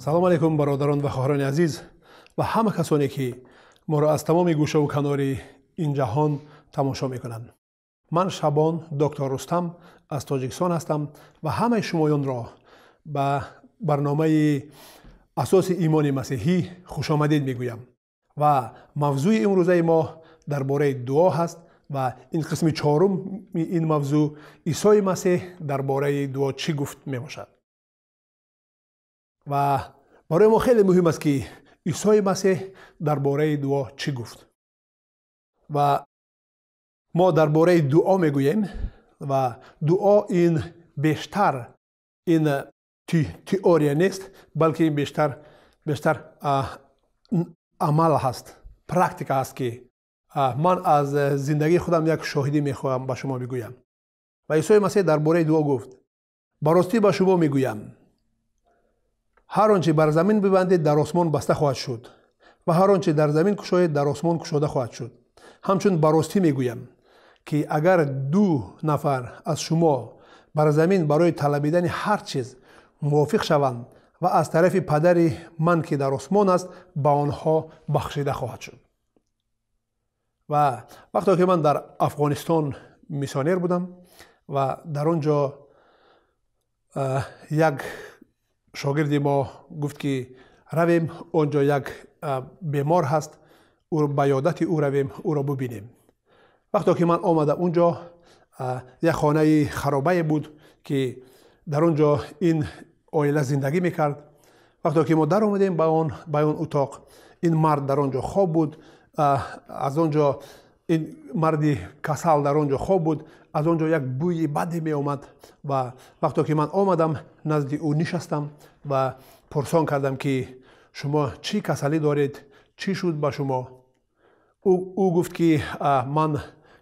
салом алайкум бародарон ва хоҳарони азиз ва ҳама касоне ки моро аз тамоми гӯшаву канори ин ҷаҳон тамошо мекунанд ман шабон доктор рустам аз тоҷикистон ҳастам ва ҳамаи шумоёнро ба барномаи асоси имони масеҳӣ хушомадед мегӯям ва мавзӯи имрӯзаи мо дар бораи дуо ҳаст ва ин қисми чоруми ин мавзӯъ исои масеҳ дар бораи дуо чӣ гуфт мебошад ва барои мо хеле муҳим аст ки исои масеҳ дар бораи дуо чӣ гуфт ва мо дар бораи дуо мегӯем ва дуо ин бештар ин теория нест балки ин бештар амал ҳаст практика ҳаст ки ман аз зиндагии худам як шоҳидӣ мехоҳам ба шумо бигӯям ва исои масеҳ дар бораи дуо гуфт ба ростӣ ба шумо мегӯям ҳар он чи бар замин бибандед дар осмон баста хоҳад шуд ва ҳар он чи дар замин кушоед дар осмон кушода хоҳад шуд ҳамчун баростӣ мегӯям ки агар ду нафар аз шумо бар замин барои талабидани ҳар чиз мувофиқ шаванд ва аз тарафи падари ман ки дар осмон аст ба онҳо бахшида хоҳад шуд ва вақте ки ман дар афғонистон миссионер будам ва дар он ҷо э, як шогирди мо гуфт ки равем он ҷо як бемор ҳаст ба ёдати ӯ равем ӯро бубинем вақте ки ман омада он ҷо як хонаи харобае буд ки дар он ҷо ин оила зиндагӣ мекард вақте ки мо даромадем ба он утоқ ин мард дар он ҷо хоб буд аз он ҷо ин марди касал дар он ҷо хоб буд аз он ҷо як бӯйи баде меомад ва вақте ки ман омадам назди ӯ нишастам ва пурсон кардам ки шумо чӣ касалӣ доред чӣ шуд ба шумо ӯ гуфт ки ман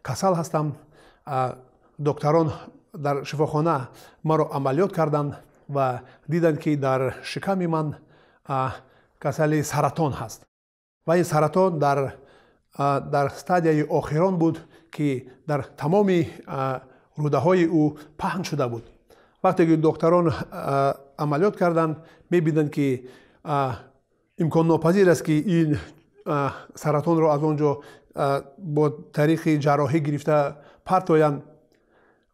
касал ҳастам докторон дар шифохона маро амалиёт карданд ва диданд ки дар шиками ман касали саратон ҳаст ва ин саратон дар дар стадияи охирон буд ки дар тамоми рудаҳои ӯ паҳн шуда буд вақте ки докторон амалиёт карданд мебинанд ки имконнопазир аст ки ин саратонро аз он ҷо бо тариқи ҷарроҳӣ гирифта партоянд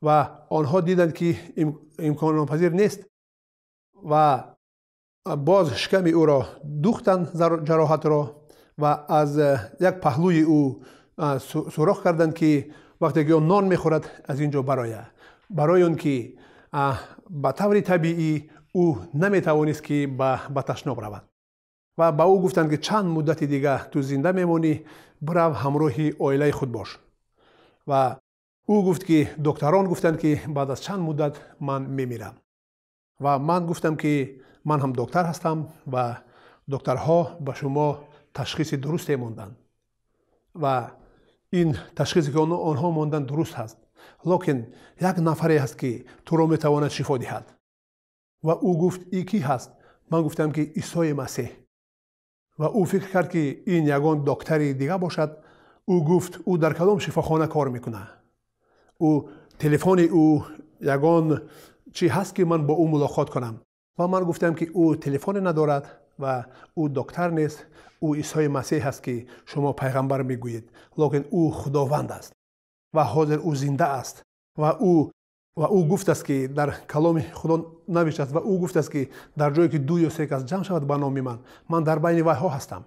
ва онҳо диданд ки имконнопазир нест ва боз шиками ӯро духтанд ҷароҳатро ва аз э, як паҳлӯи ӯ сӯрох карданд ки вақте ки ё нон мехӯрад аз ин ҷо барояд барои он ки ба таври табиӣ ӯ наметавонист ки ба ташноб равад ва ба ӯ гуфтанд ки чанд муддати дига ту зинда мемонӣ бирав ҳамроҳи оилаи худ бош ва ӯ гуфт ки доктарон гуфтанд ки баъд аз чанд муддат ман мемирам ва ман гуфтам ки ман ҳам доктар ҳастам ва доктарҳо ба шумо ташхиси дурусте монданд ва ин ташхисе ки онҳо монданд дуруст ҳаст локин як нафаре ҳаст ки туро метавонад шифо диҳад ва ӯ гуфт и кӣ ҳаст ман гуфтам ки исои масеҳ ва ӯ фикр кард ки ин ягон доктари дига бошад ӯ гуфт ӯ дар кадом шифохона кор мекунад ӯ телефони ӯ ягон чӣ ҳаст ки ман бо ӯ мулоқот кунам ва ман гуфтам ки ӯ телефоне надорад ва ӯ доктар нест ӯ исои масеҳ аст ки шумо пайғамбар мегӯед локин ӯ худованд аст ва ҳозир ӯ зинда аст ва ӯ ва ӯ гуфтааст ки дар каломи худо навиштааст ва ӯ гуфтааст ки дар ҷое ки ду ё се кас ҷамъ шавад ба номи ман ман дар байни вайҳо ҳастам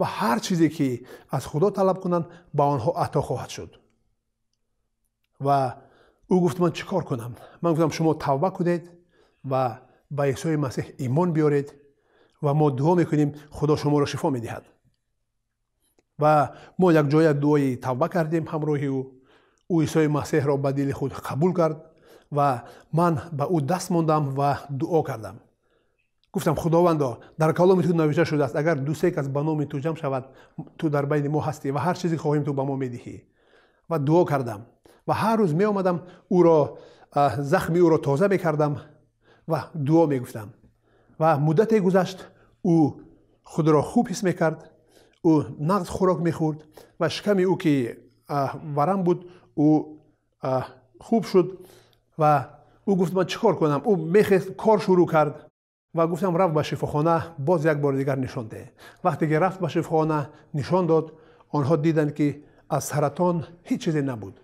ва ҳар чизе ки аз худо талаб кунанд ба онҳо ато хоҳад шуд ва ӯ гуфт ман чӣ кор кунам ман гуфтам шумо тавба кунед ва ба исои масеҳ имон биёред ва мо дуо мекунем худо шуморо шифо медиҳад ва мо якҷоя дуои тавба кардем ҳамроҳи ӯ ӯ исои масеҳро ба дили худ қабул кард ва ман ба ӯ даст мондам ва дуо кардам гуфтам худовандо дар каломи ту навишта шудааст агар дусе кас ба номи ту ҷамъ шавад ту дар байни мо ҳастӣ ва ҳар чизе хоҳем ту ба мо медиҳӣ ва дуо кардам ва ҳар рӯз меомадам ӯро захми ӯро тоза мекардам ва дуо мегуфтам و مدت گذشت او خود را خوب حس میکرد او نقد خوراک میخورد و شکم او که ورم بود او خوب شد و او گفت من چیکار کنم او میخواست کار شروع کرد و گفتم رفت به شفاخانه باز یک بار دیگر نشان ده وقتی که رفت به شفاخانه نشان داد آنها دیدند که از سرطان هیچ چیزی نبود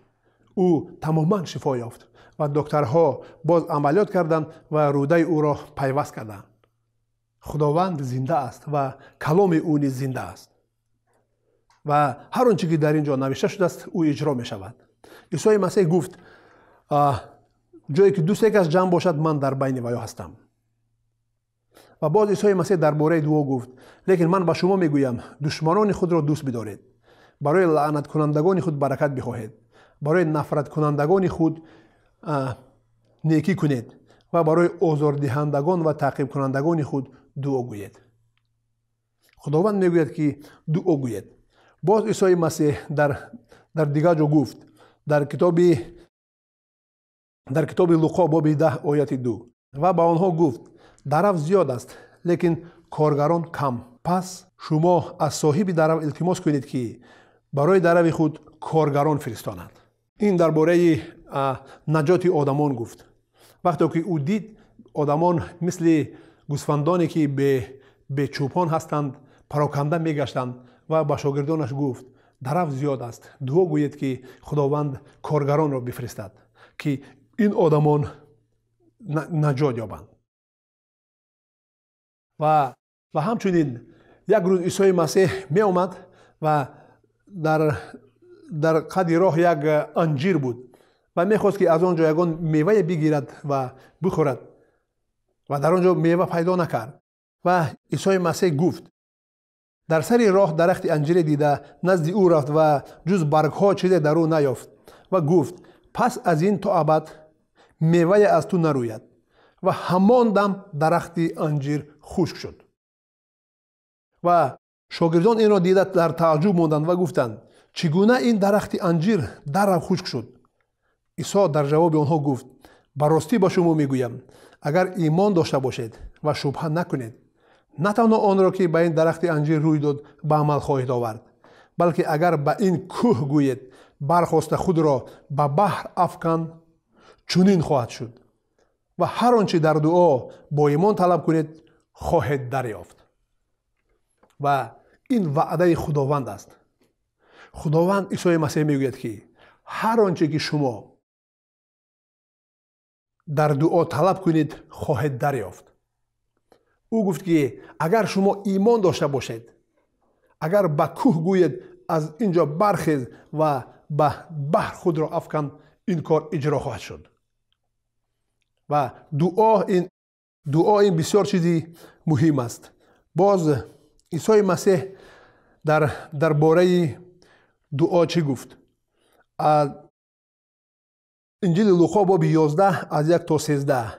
او تماما شفا یافت و دکترها باز عملیات کردند و روده او را پیوست کردند خداوند زنده است و کلام اونی زنده است و هر آنچه که در اینجا نوشته شده است او اجرا می شود عیسی مسیح گفت جایی که دو سه کس جمع باشد من در بین ویا هستم و باز عیسی مسیح درباره دعا گفت لیکن من به شما میگویم دشمنان خود را دوست بدارید برای لعنت کنندگان خود برکت بخواهید برای نفرت کنندگان خود نیکی کنید و برای آزار دهندگان و تعقیب کنندگان خود дуо гӯед худованд мегӯяд ки дуо гӯед боз исои масеҳ дар, дар дигар ҷо гуфт дар китоби, дар китоби луқо боби д ояти ду ва ба онҳо гуфт дарав зиёд аст лекин коргарон кам пас шумо аз соҳиби дарав илтимос кунед ки барои дарави худ коргарон фиристонад ин дар бораи наҷоти одамон гуфт вақте ки ӯ дид одамон мисли гусфандоне ки бечӯпон ҳастанд пароканда мегаштанд ва ба шогирдонаш гуфт дарав зиёд аст дуо гӯед ки худованд коргаронро бифиристад ки ин одамон наҷот ёбанд ва ва ҳамчунин як рӯз исои масеҳ меомад ва дар дар қади роҳ як анҷир буд ва мехост ки аз он ҷо ягон меваи бигирад ва бихӯрад و در آنجا میوه پیدا نکرد و عیسی مسیح گفت در سری راه درخت انجیر دیده نزد او رفت و جز برگ ها چیزی در او نیافت و گفت پس از این تا ابد میوه از تو نروید و همان دم درخت انجیر خشک شد و شاگردان این را دیده در تعجب ماندند و گفتند چگونه این درخت انجیر در خشک شد عیسی در جواب آنها گفت به راستی با شما میگویم агар имон дошта бошед ва шубҳа накунед на танҳо онро ки ба ин дарахти анҷир рӯй дод ба амал хоҳед овард балки агар ба ин кӯҳ гӯед бархоста худро ба баҳр афкан чунин хоҳад шуд ва ҳар он чи дар дуо бо имон талаб кунед хоҳед дарёфт ва ин ваъдаи худованд аст худованд исои масеҳ мегӯяд ки ҳар он чи ки шумо در دعا طلب کنید خواهد دریافت او گفت که اگر شما ایمان داشته باشید اگر به کوه گوید از اینجا برخیز و به بحر خود را افکن این کار اجرا خواهد شد و دعا این دعا این بسیار چیزی مهم است باز عیسی مسیح در درباره دعا چی گفت инҷили лухо боби 11 аз 1 то 13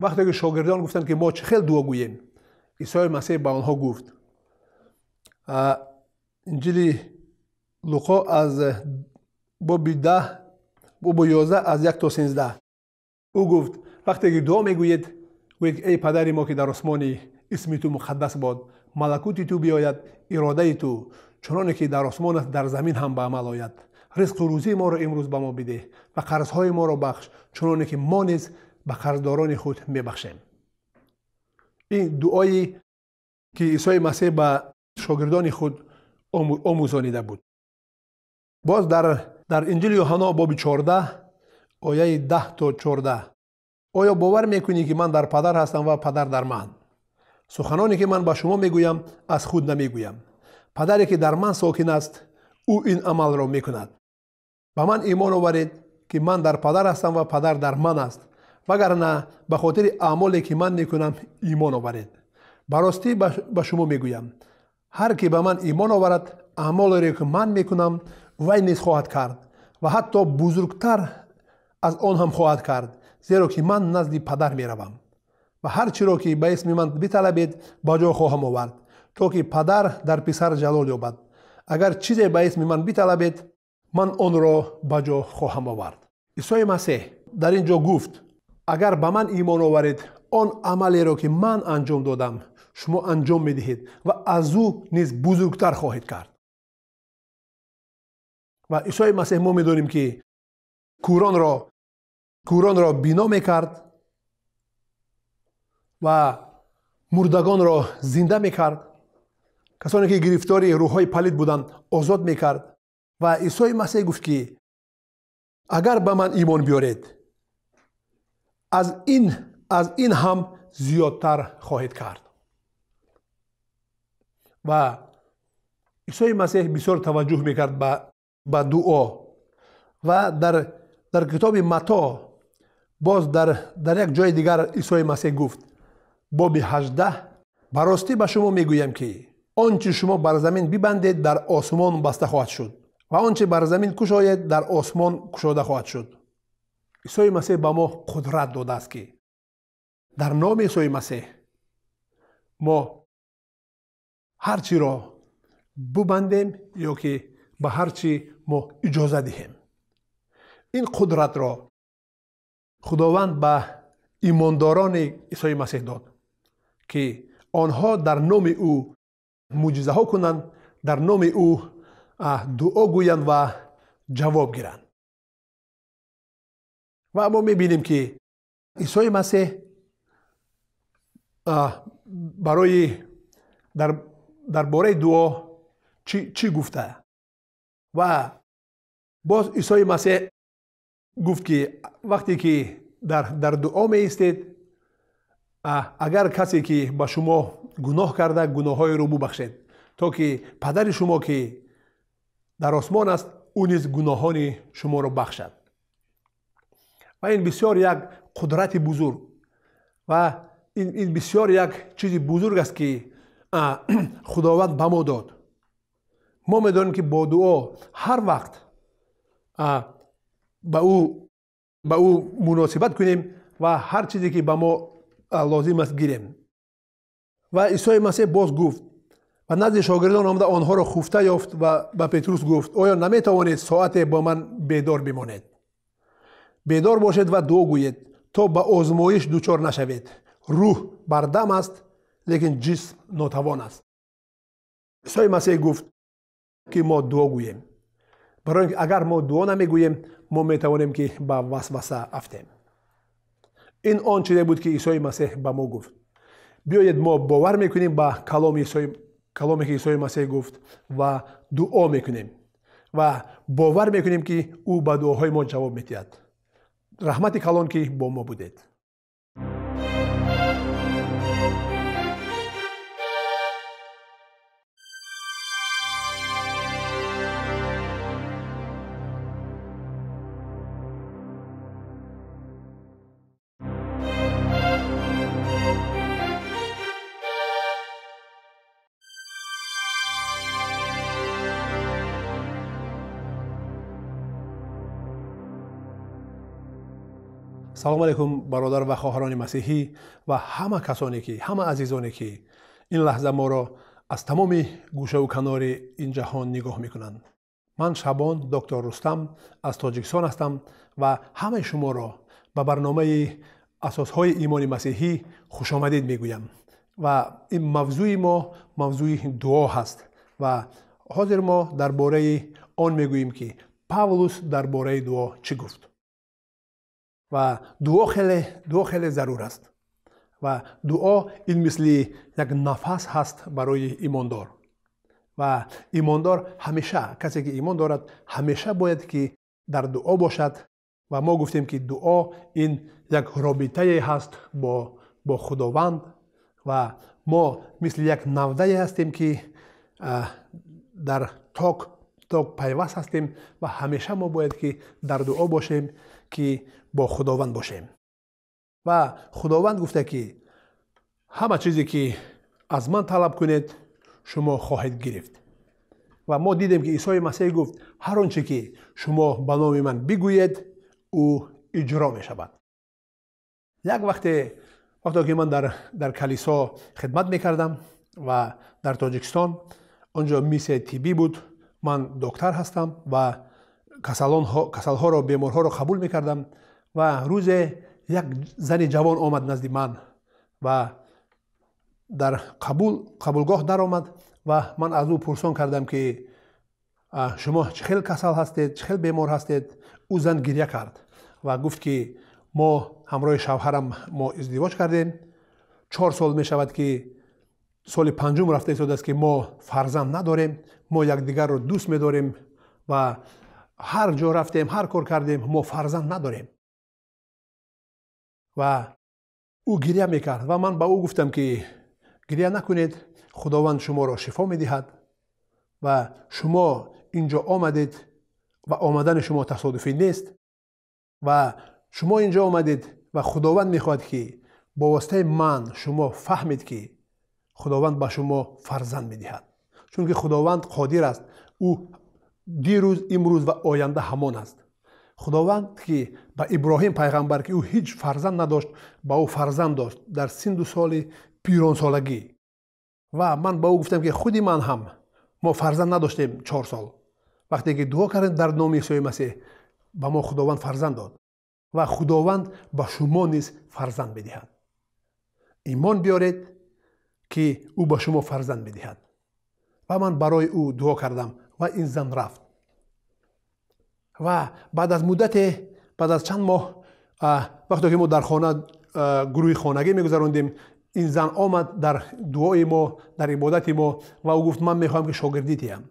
вақте ки шогирдон гуфтанд ки мо чӣ хел дуо гӯем исои масеҳ ба онҳо гуфт инҷили лухо аз боби 10 боби 11 аз 1 то 13 ӯ гуфт вақте ки дуо мегӯед гӯед эй падари мо ки дар осмонӣ исми ту муқаддас бод малакути ту биёяд иродаи ту чуноне ки дар осмон аст дар замин ҳам ба амал ояд ризқ у рӯзии моро имрӯз ба мо бидеҳ ва қарзҳои моро бахш чуноне ки мо низ ба қарздорони худ мебахшем ин дуое ки исои масеҳ ба шогирдони худ омӯзонида буд боз дар, дар инҷили юҳанно боби чорда ояи даҳ то чорда оё бовар мекунӣ ки ман дар падар ҳастам ва падар дар ман суханоне ки ман ба шумо мегӯям аз худ намегӯям падаре ки дар ман сокин аст ӯ ин амалро мекунад ба ман имон оваред ки ман дар падар ҳастам ва падар дар ман аст вагар на ба хотири аъмоле ки ман мекунам имон оваред ба ростӣ ба шумо мегӯям ҳар кӣ ба ман имон оварад аъмолеро ки ман мекунам вай низ хоҳад кард ва ҳатто бузургтар аз он ҳам хоҳад кард зеро ки ман назди падар меравам ва ҳар чиро ки ба исми ман биталабед ба ҷо хоҳам овард то ки падар дар писар ҷалол ёбад агар чизе ба исми ман биталабед ман онро ба ҷо хоҳам овард исои масеҳ дар ин ҷо гуфт агар ба ман имон оваред он амалеро ки ман анҷом додам шумо анҷом медиҳед ва аз ӯ низ бузургтар хоҳед кард ва исои масеҳ мо медонем ки куронро кӯронро бино мекард ва мурдагонро зинда мекард касоне ки гирифтори рӯҳҳои палид буданд озод мекард ва исои масеҳ гуфт ки агар ба ман имон биёред аз ин аз ин ҳам зиёдтар хоҳед кард ва исои масеҳ бисёр таваҷҷӯҳ мекард ба, ба дуо ва дар, дар китоби мато боз дар, дар як ҷои дигар исои масеҳ гуфт боби ҳаждаҳ ба ростӣ ба шумо мегӯям ки он чи шумо бар замин бибандед дар осмон баста хоҳад шуд ва онче бар замин кушояд дар осмон кушода хоҳад шуд исои масеҳ ба мо қудрат додааст ки дар номи исои масеҳ мо ҳар чиро бубандем ё ки ба ҳар чи мо иҷоза диҳем ин қудратро худованд ба имондорони исои масеҳ дод ки онҳо дар номи ӯ муъҷизаҳо кунанд дар номи ӯ дуо гӯянд ва ҷавоб гиранд ва мо мебинем ки исои масеҳ барои дар бораи дуо чӣ гуфта ва боз исои масеҳ гуфт ки вақте ки дар дуо меистед агар касе ки ба шумо гуноҳ карда гуноҳҳоеро бубахшед то ки падари шумо ки дар осмон аст ӯ низ гуноҳони шуморо бахшад ва ин бисёр як қудрати бузург ва ин, ин бисёр як чизи бузург аст ки худованд ба мо дод мо медонем ки бо дуо ҳар вақт ба ӯ ба ӯ муносибат кунем ва ҳар чизе ки ба мо лозим аст гирем ва исои масеҳ боз гуфт ва назди шогирдон омада онҳоро хуфта ёфт ва ба петрус гуфт оё наметавонед соате бо ман бедор бимонед бедор бошед ва дуо гӯед то ба озмоиш дучор нашавед рӯҳ бардам аст лекин ҷисм нотавон аст исои масеҳ гуфт ки мо дуо гӯем барои ки агар мо дуо намегӯем мо метавонем ки ба васваса афтем ин он чизе буд ки исои масеҳ ба мо гуфт биёед мо бовар мекунем ба каломи исои каломе ки исои масеҳ гуфт ва дуо мекунем ва бовар мекунем ки ӯ ба дуоҳои мо ҷавоб медиҳад раҳмати калон ки бо мо будед салом алайкум бародар ва хоҳарони масеҳӣ ва ҳама касоне ки ҳама азизоне ки ин лаҳза моро аз тамоми гӯшаву канори ин ҷаҳон нигоҳ мекунанд ман шабон доктор рустам аз тоҷикистон ҳастам ва ҳамаи шуморо ба барномаи асосҳои имони масеҳӣ хушомадед мегӯям ва ин мавзӯи мо мавзӯи дуо ҳаст ва ҳозир мо дар бораи он мегӯем ки павлус дар бораи дуо чӣ гуфт ва дуо хеле дуо хеле зарур аст ва дуо ин мисли як нафас ҳаст барои имондор ва имондор ҳамеша касе ки имон дорад ҳамеша бояд ки дар дуо бошад ва мо гуфтем ки дуо ин як робитае ҳаст бо бо худованд ва мо мисли як навдае ҳастем ки дар ток ток пайваст ҳастем ва ҳамеша мо бояд ки дар дуо бошем که با خداوند باشیم و خداوند گفته که همه چیزی که از من طلب کنید شما خواهید گرفت و ما دیدیم که عیسی مسیح گفت هر آنچه که شما به نام من بگویید او اجرا می شود یک وقت وقتی که من در, در کلیسا خدمت می کردم و در تاجکستان آنجا میسه تیبی بود من دکتر هستم و касалҳоро беморҳоро қабул мекардам ва рӯзе як зани ҷавон омад назди ман ва дар қабул қабулгоҳ даромад ва ман аз ӯ пурсон кардам ки шумо чӣ хел касал ҳастед чӣ хел бемор ҳастед ӯ зан гирья кард ва гуфт ки мо ҳамроҳи шавҳарам мо издивоҷ кардем чор сол мешавад ки соли панҷум рафта истодааст ки мо фарзанд надорем мо якдигарро дӯст медорем ва هر جا رفتیم هر کار کردیم ما فرزند نداریم و او گریه میکرد و من به او گفتم که گریه نکنید خداوند شما را شفا میدهد و شما اینجا آمدید و آمدن شما تصادفی نیست و شما اینجا آمدید و خداوند میخواد که با واسطه من شما فهمید که خداوند به شما فرزند میدهد چون که خداوند قادر است او дирӯз имрӯз ва оянда ҳамон аст худованд ки ба иброҳим пайғамбар ки ӯ ҳеҷ фарзанд надошт ба ӯ фарзанд дошт дар синду соли пиронсолагӣ ва ман ба ӯ гуфтам ки худи ман ҳам мо фарзанд надоштем чор сол вақте ки дуо кардем дар номи исои масеҳ ба мо худованд фарзанд дод ва худованд ба шумо низ фарзанд медиҳад имон биёред ки ӯ ба шумо фарзанд медиҳад ва ман барои ӯ дуо кардам ва ин зан рафт ва баъд аз муддате баъд аз чанд моҳ вақте ки мо дар хона гурӯҳи хонагӣ мегузарондем ин зан омад дар дуои мо дар ибодати мо ва ӯ гуфт ман мехоҳам ки шогирди тиям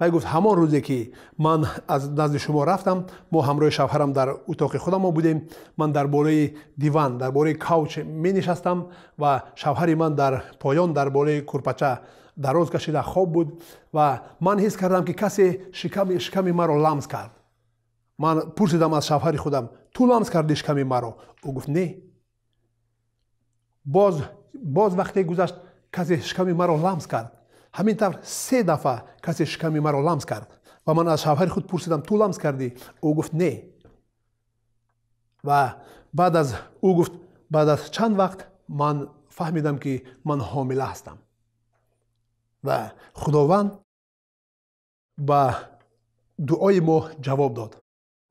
вай гуфт ҳамон рӯзе ки ман аз назди шумо рафтам мо ҳамроҳи шавҳарам дар утоқи худамон будем ман дар болои диван дар болои кауч менишастам ва шавҳари ман дар поён дар болои курпача дароз кашида хоб буд ва ман ҳис кардам ки касе шиками, шиками маро ламс кард ман пурсидам аз шавҳари худам ту ламс кардӣ шиками маро ӯ гуфт не боз, боз вақте гузашт касе шиками маро ламс кард ҳамин тавр се дафъа касе шиками маро ламс кард ва ман аз шавҳари худ пурсидам ту ламс кардӣ ӯ гуфт не ва баъд аз ӯ гуфт баъд аз чанд вақт ман фаҳмидам ки ман ҳомила ҳастам ва худованд ба дуои мо ҷавоб дод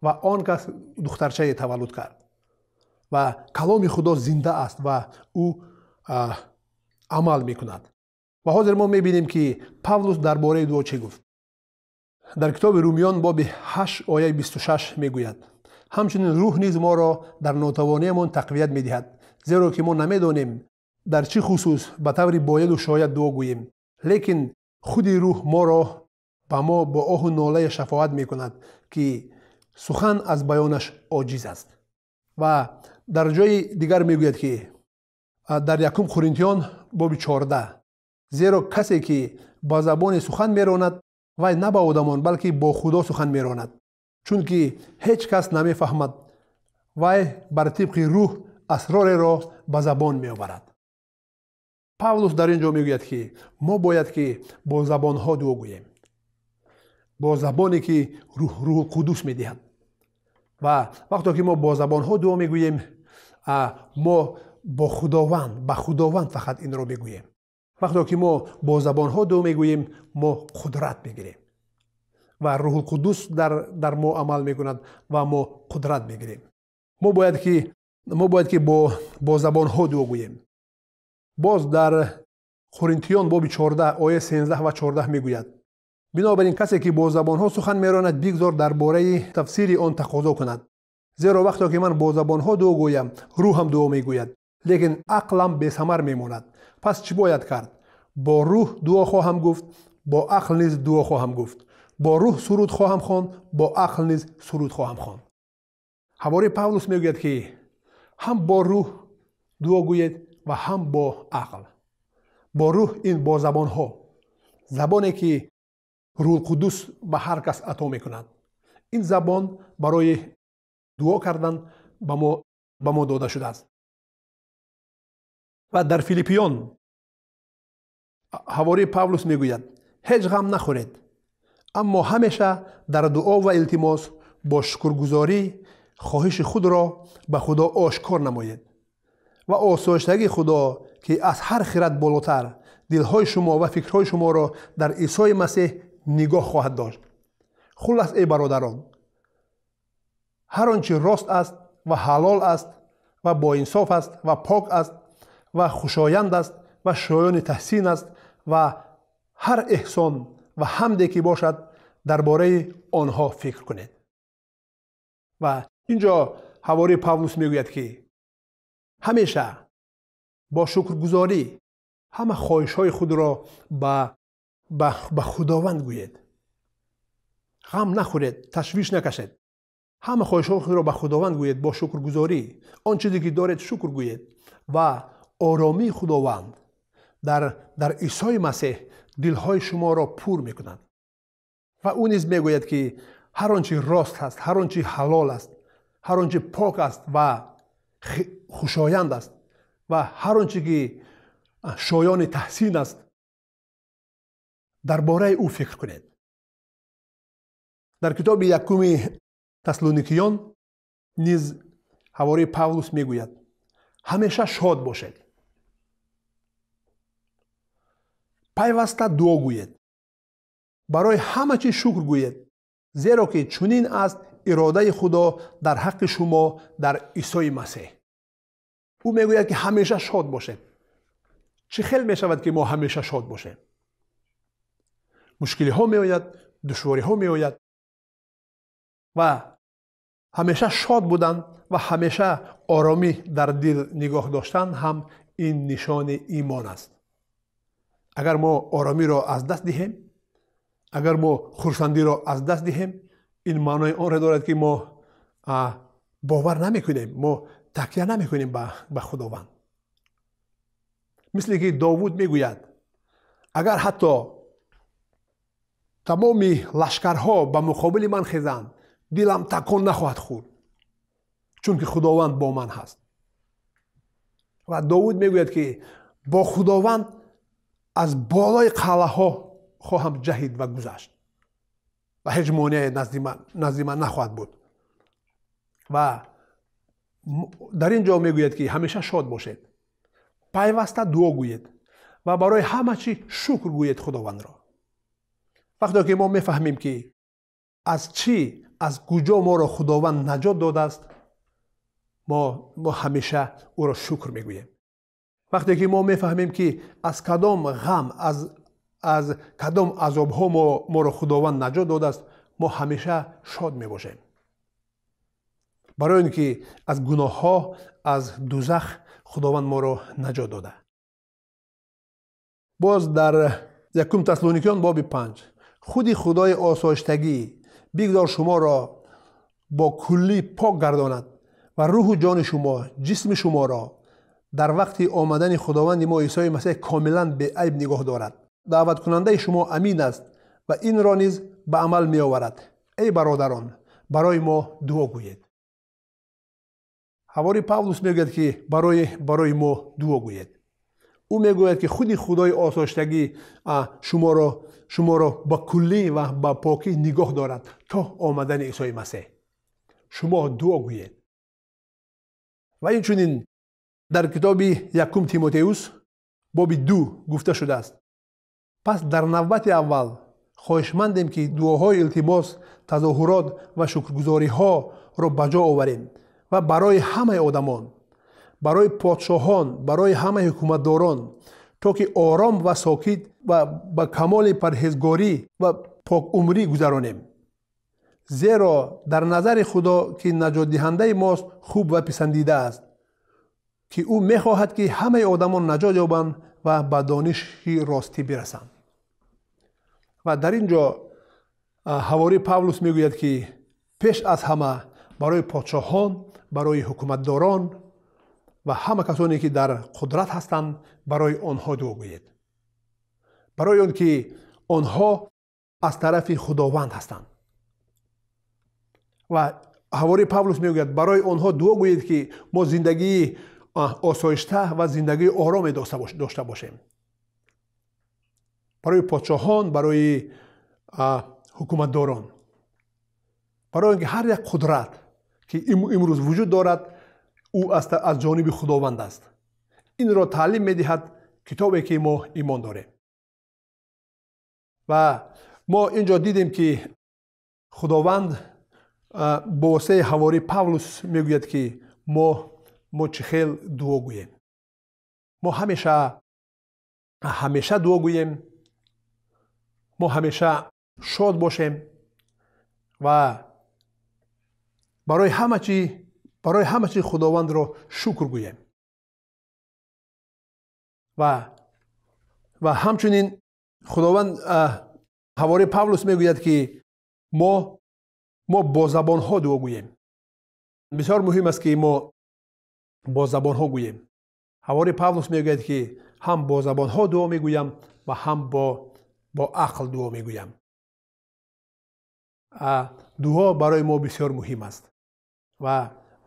ва он кас духтарчае таваллуд кард ва каломи худо зинда аст ва ӯ амал мекунад ва ҳозир мо мебинем ки павлус дар бораи дуо чӣ гуфт дар китоби румиён боби 8 ояи 26 мегӯяд ҳамчунин рӯҳ низ моро дар нотавониямон тақвият медиҳад зеро ки мо намедонем дар чӣ хусус ба таври бояду шояд дуо гӯем лекин худи рӯҳ моро ба мо бо оҳу нолае шафоат мекунад ки сухан аз баёнаш оҷиз аст ва дар ҷои дигар мегӯяд ки дар якум қуринтиён боби чордаҳ зеро касе ки ба забоне сухан меронад вай на ба одамон балки бо худо сухан меронад чунки ҳеҷ кас намефаҳмад вай бар тибқи рӯҳ асрореро ба забон меоварад павлус дар ин ҷо мегӯяд ки мо бояд ки бо забонҳо дуо гӯем бо забоне ки рӯҳулқудус медиҳад ва вақте ки мо бо забонҳо дуо мегӯем мо бо худованд ба худованд фақат инро мегӯем вақто ки мо бо забонҳо дӯ мегӯем мо қудрат мегирем ва рӯҳулқуддус дар, дар мо амал мекунад ва мо қудрат мегирем мо бояд ки, мо бояд ки бо, бо забонҳо дӯ гӯем боз дар хоринтиён боби 14 оя 13 ва 14 мегӯяд бинобар ин касе ки бо забонҳо сухан меронад бигзор дар бораи тафсири он тақозо кунад зеро вақте ки ман бо забонҳо дуо гӯям рӯҳам дуо мегӯяд лекин ақлам бесамар мемонад пас чӣ бояд кард бо рӯҳ дуо хоҳам гуфт бо ақл низ дуо хоҳам гуфт бо рӯҳ суруд хоҳам хонд бо ақл низ суруд хоҳам хонд ҳавори павлус мегӯяд ки ҳам бо рӯҳ дуо гӯед ва ҳам бо ақл бо рӯҳ ин бо забонҳо забоне ки рӯҳулқуддус ба ҳар кас ато мекунад ин забон барои дуо кардан ба мо дода шудааст ва дар филиппиён ҳавори павлус мегӯяд ҳеҷ ғам нахӯред аммо ҳамеша дар дуо ва илтимос бо шукргузорӣ хоҳиши худро ба худо ошкор намоед ва осоиштагии худо ки аз ҳар хирад болотар дилҳои шумо ва фикрҳои шуморо дар исои масеҳ нигоҳ хоҳад дошт хулас эй бародарон ҳар он чи рост аст ва ҳалол аст ва боинсоф аст ва пок аст ва хушоянд аст ва шоёни таҳсин аст ва ҳар эҳсон ва ҳамде ки бошад дар бораи онҳо фикр кунед ва ин ҷо ҳавори павлус мегӯяд ки ҳамеша бо шукргузорӣ ҳама хоҳишҳои худро ба худованд гӯед ғам нахӯред ташвиш накашед ҳама хоҳишҳои худро ба худованд гӯед бо шукргузорӣ он чизе ки доред шукр гӯед ва оромии худованд дар, дар исои масеҳ дилҳои шуморо пур мекунад ва ӯ низ мегӯяд ки ҳар он чи рост аст ҳар он чи ҳалол аст ҳар он чи пок аст ва хушоянд аст ва ҳар он чи ки шоёни таҳсин аст дар бораи ӯ фикр кунед дар китоби якуми таслоникиён низ ҳавори павлус мегӯяд ҳамеша шод бошед پایوستا وستا گوید. برای همه چی شکر گوید. زیرا که چونین است اراده خدا در حق شما در ایسای مسیح. او میگوید که همیشه شاد باشه. چه خیلی میشود که ما همیشه شاد باشه. مشکلی ها میوید. دشواری ها میوید. و همیشه شاد بودن و همیشه آرامی در دل نگاه داشتن هم این نشان ایمان است. агар мо оромиро аз даст диҳем агар мо хурсандиро аз даст диҳем ин маънои онро дорад ки мо бовар намекунем мо такя намекунем ба худованд мисле ки довуд мегӯяд агар ҳатто тамоми лашкарҳо ба муқобили ман хезанд дилам такон нахоҳад хӯрд чунки худованд бо ман ҳаст ва довуд мегӯяд ки бо худованд از بالای قلعه ها خواهم جهید و گذشت و هیچ مانع نزد من, من نخواهد بود و در اینجا میگوید که همیشه شاد باشید پیوسته دعا گوید و برای همه چی شکر گوید خداوند را وقتی که ما میفهمیم که از چی از کجا ما را خداوند نجات داده است ما ما همیشه او را شکر میگوییم вақте ки мо мефаҳмем ки аз кадом ғам аз, аз кадом азобҳо моро худованд наҷот додааст мо ҳамеша шод мебошем барои он ки аз гуноҳҳо аз дузах худованд моро наҷот дода боз дар якум таслоникиён боби панҷ худи худои осоиштагӣ бигзор шуморо бо куллӣ пок гардонад ва рӯҳу ҷони шумо ҷисми шуморо дар вақти омадани худованди мо исои масеҳ комилан беайб нигоҳ дорад даъваткунандаи шумо амин аст ва инро низ ба амал меоварад эй бародарон барои мо дуо гӯед ҳавори павлус мегӯяд ки барои барои мо дуо гӯед ӯ мегӯяд ки худи худои осоиштагӣ шуморо шуморо ба куллӣ ва ба покӣ нигоҳ дорад то омадани исои масеҳ шумо дуо гӯед ва инчунин дар китоби якум тимотеус боби ду гуфта шудааст пас дар навбати аввал хоҳишмандем ки дуоҳои илтимос тазоҳурот ва шукргузориҳоро ба ҷо оварем ва барои ҳамаи одамон барои подшоҳон барои ҳамаи ҳукуматдорон то ки ором ва сокит ва ба камоли парҳезгорӣ ва покумрӣ гузаронем зеро дар назари худо ки наҷотдиҳандаи мост хуб ва писандида аст ки ӯ мехоҳад ки ҳамаи одамон наҷот ёбанд ва ба дониши ростӣ бирасанд ва дар ин ҷо ҳавори павлус мегӯяд ки пеш аз ҳама барои подшоҳон барои ҳукуматдорон ва ҳама касоне ки дар қудрат ҳастанд барои онҳо дуо гӯед барои он ки онҳо аз тарафи худованд ҳастанд ва ҳавори павлус мегӯяд барои онҳо дуо гӯед ки мо зиндагии осоишта ва зиндагии ороме дошта бошем барои подшоҳон барои ҳукуматдорон барои он ки ҳар як қудрат ки имрӯз вуҷуд дорад ӯ аз ҷониби худованд аст инро таълим медиҳад китобе ки мо имон дорем ва мо инҷо дидем ки худованд бо воситаи ҳавори павлус мегӯяд ки мо мо чӣ хел дуо гӯем мо ҳамеша ҳамеша дуо гӯем мо ҳамеша шод бошем ва барои ҳама чи барои ҳама чи худовандро шукр гӯем ва ва ҳамчунин худованд ҳавори павлус мегӯяд ки мо мо бо забонҳо дуо гӯем бисёр муҳим аст ки мо бо забонҳо гӯем ҳавори павлус мегӯяд ки ҳам бо забонҳо дуо мегӯям ва ҳам бо ақл дуо мегӯям дуо барои мо бисёр муҳим аст ва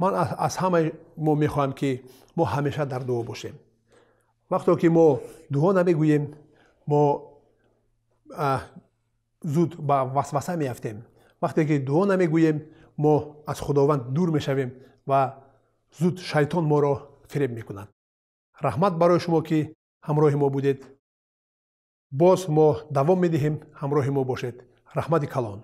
ман аз ҳамаи мо мехоҳам ки мо ҳамеша дар дуо бошем вақте ки мо дуо намегӯем мо зуд ба васваса меафтем вақте ки дуо намегӯем мо аз худованд дур мешавем ва зуд шайтон моро фиреб мекунад раҳмат барои шумо ки ҳамроҳи мо будед боз мо давом медиҳем ҳамроҳи мо бошед раҳмати калон